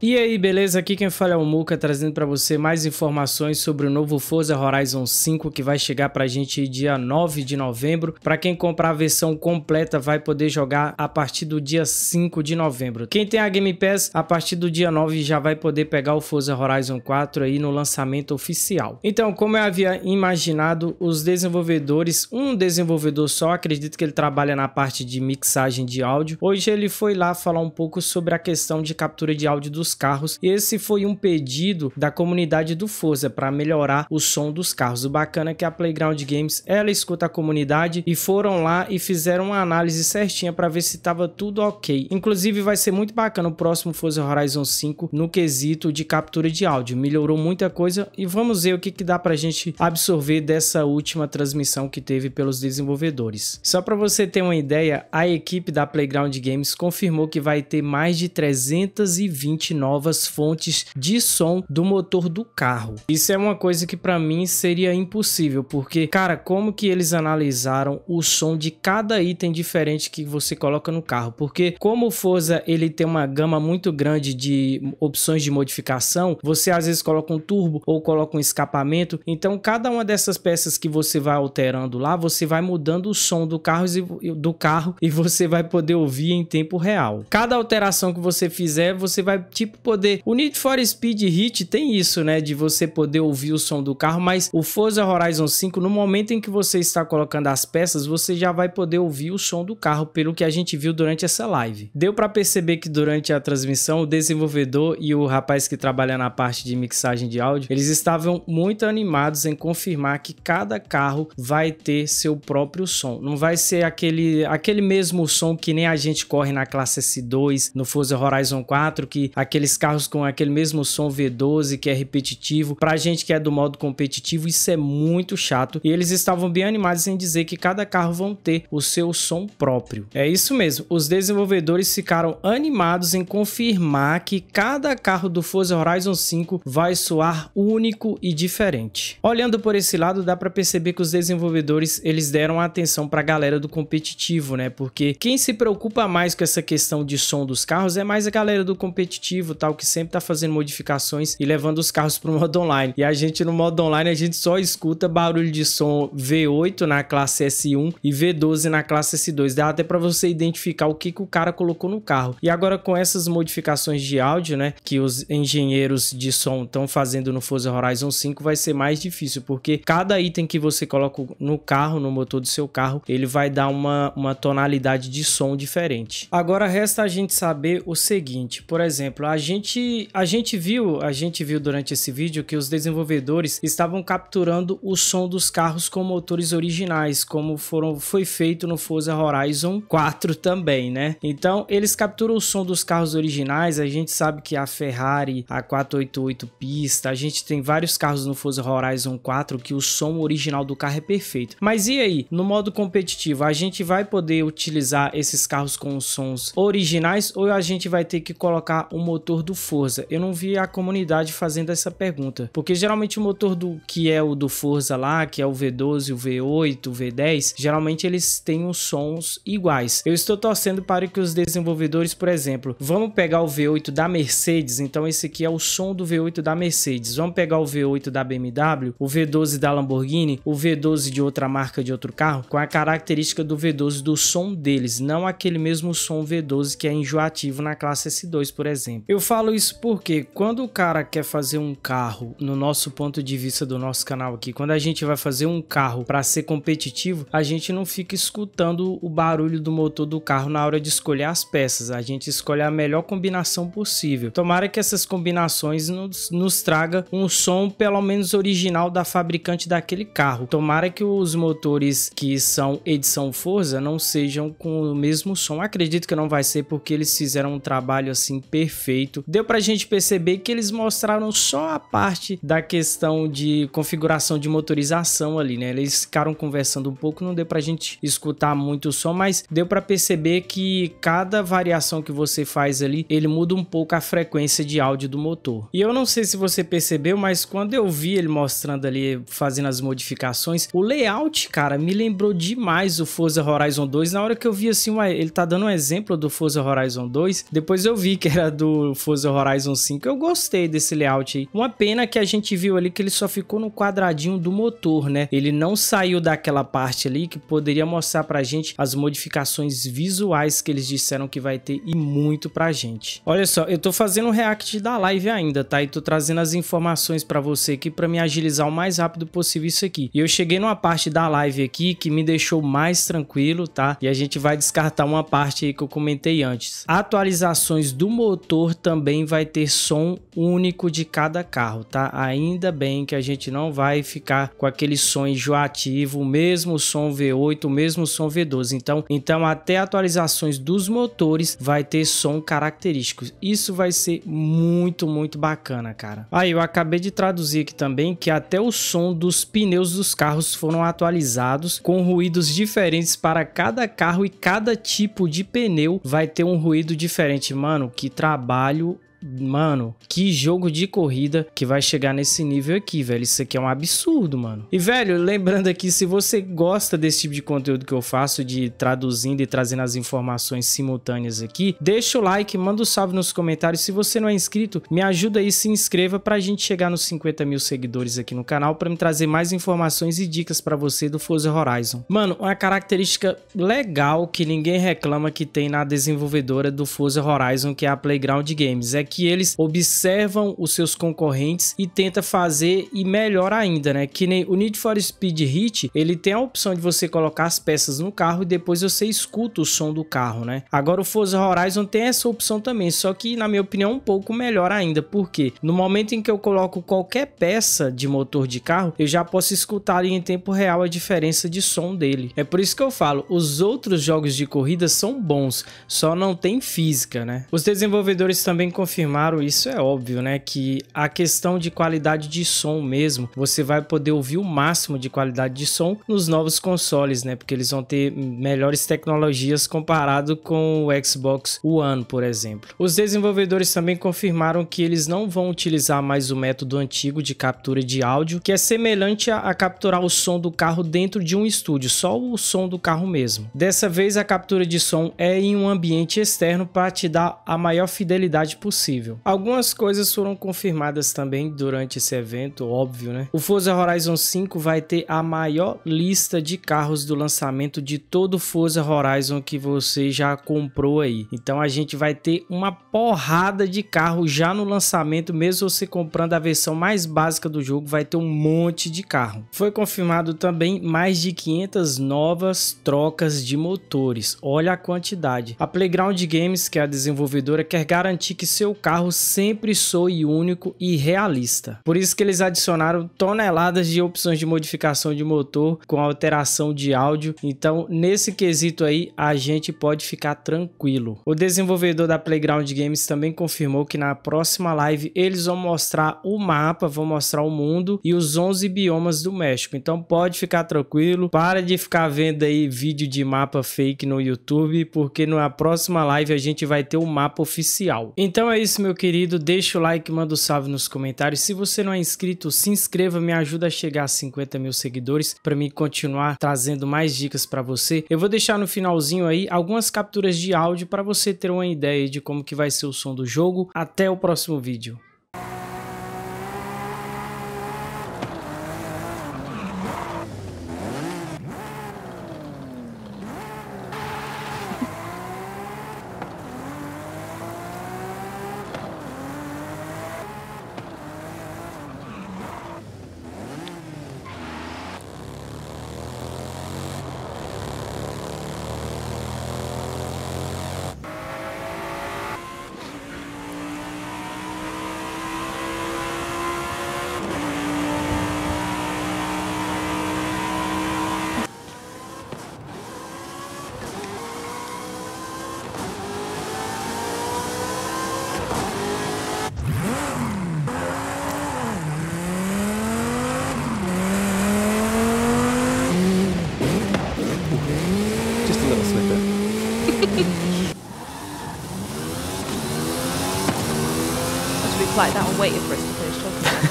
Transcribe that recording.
E aí, beleza? Aqui quem fala é o Muka, trazendo para você mais informações sobre o novo Forza Horizon 5 que vai chegar para a gente dia 9 de novembro. Para quem comprar a versão completa, vai poder jogar a partir do dia 5 de novembro. Quem tem a Game Pass, a partir do dia 9 já vai poder pegar o Forza Horizon 4 aí no lançamento oficial. Então, como eu havia imaginado, os desenvolvedores, um desenvolvedor só, acredito que ele trabalha na parte de mixagem de áudio. Hoje ele foi lá falar um pouco sobre a questão de captura de áudio do dos carros. E esse foi um pedido da comunidade do Forza para melhorar o som dos carros. O bacana é que a Playground Games ela escuta a comunidade e foram lá e fizeram uma análise certinha para ver se estava tudo ok. Inclusive vai ser muito bacana o próximo Forza Horizon 5 no quesito de captura de áudio. Melhorou muita coisa e vamos ver o que, que dá para a gente absorver dessa última transmissão que teve pelos desenvolvedores. Só para você ter uma ideia, a equipe da Playground Games confirmou que vai ter mais de 320 novas fontes de som do motor do carro. Isso é uma coisa que para mim seria impossível, porque cara, como que eles analisaram o som de cada item diferente que você coloca no carro? Porque como o Forza ele tem uma gama muito grande de opções de modificação, você às vezes coloca um turbo ou coloca um escapamento, então cada uma dessas peças que você vai alterando lá, você vai mudando o som do carro e, do carro e você vai poder ouvir em tempo real. Cada alteração que você fizer, você vai te Tipo, poder. O Need for Speed Hit tem isso, né? De você poder ouvir o som do carro, mas o Forza Horizon 5, no momento em que você está colocando as peças, você já vai poder ouvir o som do carro, pelo que a gente viu durante essa live. Deu para perceber que durante a transmissão, o desenvolvedor e o rapaz que trabalha na parte de mixagem de áudio, eles estavam muito animados em confirmar que cada carro vai ter seu próprio som. Não vai ser aquele, aquele mesmo som que nem a gente corre na classe S2, no Forza Horizon 4, que aquele aqueles carros com aquele mesmo som V12 que é repetitivo. Pra gente que é do modo competitivo, isso é muito chato. E eles estavam bem animados em dizer que cada carro vão ter o seu som próprio. É isso mesmo, os desenvolvedores ficaram animados em confirmar que cada carro do Forza Horizon 5 vai soar único e diferente. Olhando por esse lado, dá para perceber que os desenvolvedores eles deram atenção para a galera do competitivo, né? Porque quem se preocupa mais com essa questão de som dos carros é mais a galera do competitivo aplicativo tal, que sempre tá fazendo modificações e levando os carros pro modo online. E a gente no modo online, a gente só escuta barulho de som V8 na classe S1 e V12 na classe S2. Dá até para você identificar o que, que o cara colocou no carro. E agora com essas modificações de áudio, né, que os engenheiros de som estão fazendo no Forza Horizon 5, vai ser mais difícil, porque cada item que você coloca no carro, no motor do seu carro, ele vai dar uma, uma tonalidade de som diferente. Agora resta a gente saber o seguinte, por exemplo, a gente, a gente viu, a gente viu durante esse vídeo que os desenvolvedores estavam capturando o som dos carros com motores originais, como foram, foi feito no Forza Horizon 4 também, né? Então, eles capturam o som dos carros originais, a gente sabe que a Ferrari, a 488 pista, a gente tem vários carros no Forza Horizon 4 que o som original do carro é perfeito. Mas e aí, no modo competitivo, a gente vai poder utilizar esses carros com sons originais ou a gente vai ter que colocar um motor motor do Forza? Eu não vi a comunidade fazendo essa pergunta, porque geralmente o motor do que é o do Forza lá, que é o V12, o V8, o V10, geralmente eles têm os sons iguais. Eu estou torcendo para que os desenvolvedores, por exemplo, vamos pegar o V8 da Mercedes, então esse aqui é o som do V8 da Mercedes. Vamos pegar o V8 da BMW, o V12 da Lamborghini, o V12 de outra marca de outro carro, com a característica do V12 do som deles, não aquele mesmo som V12 que é enjoativo na classe S2, por exemplo. Eu falo isso porque quando o cara quer fazer um carro, no nosso ponto de vista do nosso canal aqui, quando a gente vai fazer um carro para ser competitivo, a gente não fica escutando o barulho do motor do carro na hora de escolher as peças. A gente escolhe a melhor combinação possível. Tomara que essas combinações nos, nos traga um som pelo menos original da fabricante daquele carro. Tomara que os motores que são edição Forza não sejam com o mesmo som. Acredito que não vai ser porque eles fizeram um trabalho assim perfeito feito, deu pra gente perceber que eles mostraram só a parte da questão de configuração de motorização ali, né? Eles ficaram conversando um pouco, não deu pra gente escutar muito o som, mas deu pra perceber que cada variação que você faz ali, ele muda um pouco a frequência de áudio do motor. E eu não sei se você percebeu, mas quando eu vi ele mostrando ali, fazendo as modificações, o layout, cara, me lembrou demais o Forza Horizon 2. Na hora que eu vi assim, ué, ele tá dando um exemplo do Forza Horizon 2, depois eu vi que era do do Forza Horizon 5. Eu gostei desse layout aí. Uma pena que a gente viu ali que ele só ficou no quadradinho do motor, né? Ele não saiu daquela parte ali que poderia mostrar pra gente as modificações visuais que eles disseram que vai ter e muito pra gente. Olha só, eu tô fazendo um react da live ainda, tá? E tô trazendo as informações pra você aqui pra me agilizar o mais rápido possível isso aqui. E eu cheguei numa parte da live aqui que me deixou mais tranquilo, tá? E a gente vai descartar uma parte aí que eu comentei antes. Atualizações do motor também vai ter som único de cada carro, tá? Ainda bem que a gente não vai ficar com aquele som enjoativo, o mesmo som V8, o mesmo som V12. Então, então até atualizações dos motores vai ter som característico. Isso vai ser muito, muito bacana, cara. Aí, eu acabei de traduzir aqui também que até o som dos pneus dos carros foram atualizados com ruídos diferentes para cada carro e cada tipo de pneu vai ter um ruído diferente, mano, que trabalho trabalho Mano, que jogo de corrida que vai chegar nesse nível aqui, velho. Isso aqui é um absurdo, mano. E, velho, lembrando aqui, se você gosta desse tipo de conteúdo que eu faço, de traduzindo e trazendo as informações simultâneas aqui, deixa o like, manda um salve nos comentários. Se você não é inscrito, me ajuda aí, se inscreva pra gente chegar nos 50 mil seguidores aqui no canal pra me trazer mais informações e dicas pra você do Forza Horizon. Mano, uma característica legal que ninguém reclama que tem na desenvolvedora do Forza Horizon, que é a Playground Games, é que que eles observam os seus concorrentes e tenta fazer e melhor ainda, né? Que nem o Need for Speed Hit, ele tem a opção de você colocar as peças no carro e depois você escuta o som do carro, né? Agora o Forza Horizon tem essa opção também, só que na minha opinião um pouco melhor ainda, porque no momento em que eu coloco qualquer peça de motor de carro, eu já posso escutar em tempo real a diferença de som dele. É por isso que eu falo, os outros jogos de corrida são bons, só não tem física, né? Os desenvolvedores também confiam confirmaram isso, é óbvio, né? Que a questão de qualidade de som mesmo, você vai poder ouvir o máximo de qualidade de som nos novos consoles, né? Porque eles vão ter melhores tecnologias comparado com o Xbox One, por exemplo. Os desenvolvedores também confirmaram que eles não vão utilizar mais o método antigo de captura de áudio, que é semelhante a, capturar o som do carro dentro de um estúdio, só o som do carro mesmo. Dessa vez, a captura de som é em um ambiente externo para te dar a maior fidelidade possível possível. Algumas coisas foram confirmadas também durante esse evento, óbvio, né? O Forza Horizon 5 vai ter a maior lista de carros do lançamento de todo o Forza Horizon que você já comprou aí. Então a gente vai ter uma porrada de carro já no lançamento, mesmo você comprando a versão mais básica do jogo, vai ter um monte de carro. Foi confirmado também mais de 500 novas trocas de motores. Olha a quantidade. A Playground Games, que é a desenvolvedora, quer garantir que seu carro sempre soe único e realista. Por isso que eles adicionaram toneladas de opções de modificação de motor com alteração de áudio. Então, nesse quesito aí, a gente pode ficar tranquilo. O desenvolvedor da Playground Games também confirmou que na próxima live eles vão mostrar o mapa, vão mostrar o mundo e os 11 biomas do México. Então, pode ficar tranquilo, para de ficar vendo aí vídeo de mapa fake no YouTube, porque na próxima live a gente vai ter o mapa oficial. Então é isso isso, meu querido. Deixa o like, manda o um salve nos comentários. Se você não é inscrito, se inscreva, me ajuda a chegar a 50 mil seguidores para mim continuar trazendo mais dicas para você. Eu vou deixar no finalzinho aí algumas capturas de áudio para você ter uma ideia de como que vai ser o som do jogo. Até o próximo vídeo. like that and waited for us to finish talking